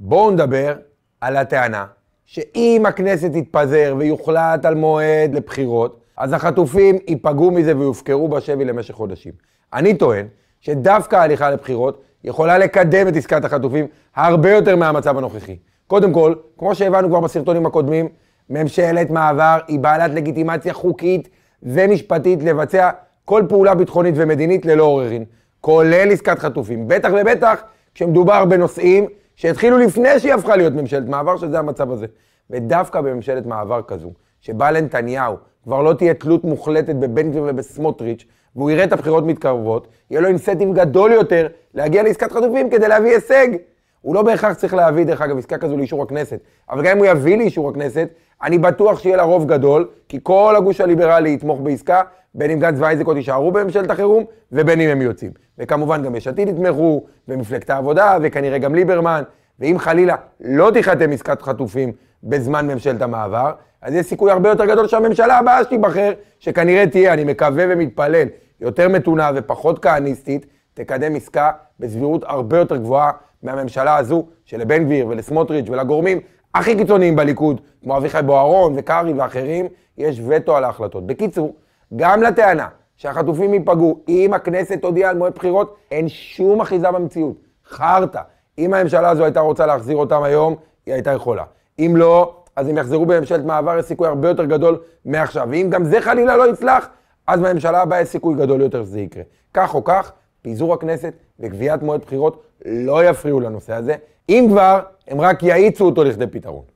בואו נדבר על הטענה שאם הכנסת תתפזר ויוחלט על מועד לבחירות, אז החטופים ייפגעו מזה ויופקרו בשבי למשך חודשים. אני טוען שדווקא ההליכה לבחירות יכולה לקדם את עסקת החטופים הרבה יותר מהמצב הנוכחי. קודם כל, כמו שהבנו כבר בסרטונים הקודמים, ממשלת מעבר היא בעלת לגיטימציה חוקית ומשפטית לבצע כל פעולה ביטחונית ומדינית ללא עוררין, כולל עסקת חטופים. בטח ובטח כשמדובר בנושאים שהתחילו לפני שהיא הפכה להיות ממשלת מעבר, שזה המצב הזה. ודווקא בממשלת מעבר כזו, שבה לנתניהו כבר לא תהיה תלות מוחלטת בבן גביר ובסמוטריץ', והוא יראה את הבחירות מתקרבות, יהיה לו אינסטים גדול יותר להגיע לעסקת חטופים כדי להביא הישג הוא לא בהכרח צריך להביא, דרך אגב, עסקה כזו לאישור הכנסת. אבל גם אם הוא יביא לאישור הכנסת, אני בטוח שיהיה לה רוב גדול, כי כל הגוש הליברלי יתמוך בעסקה, בין אם גנץ ואייזקוט יישארו בממשלת החירום, ובין אם הם יוצאים. וכמובן גם יש עתיד יתמכו, ומפלגת העבודה, וכנראה גם ליברמן. ואם חלילה לא תיחתם עסקת חטופים בזמן ממשלת המעבר, אז יש סיכוי הרבה יותר גדול שהממשלה הבאה שתיבחר, שכנראה תהיה, אני מקווה ומתפלל, יותר מתונה ופחות כהניסטית, תקדם עסקה בסבירות הרבה יותר גבוהה מהממשלה הזו, שלבן גביר ולסמוטריץ' ולגורמים הכי קיצוניים בליכוד, כמו אביחי בוארון וקרעי ואחרים, יש וטו על ההחלטות. בקיצור, גם לטענה שהחטופים ייפגעו אם הכנסת תודיע על מועד בחירות, אין שום אחיזה במציאות. חרטא. אם הממשלה הזו הייתה רוצה להחזיר אותם היום, היא הייתה יכולה. אם לא, אז הם יחזרו בממשלת מעבר, יש סיכוי הרבה יותר גדול מעכשיו. ואם גם זה חלילה לא יצלח, אז בממשלה הבאה יש סיכוי גדול יותר שזה יקרה. כך או כך, פיזור הכנסת וקביעת מועד בחירות לא יפריעו לנושא הזה. אם כבר, הם רק יאיצו אותו לכדי פתרון.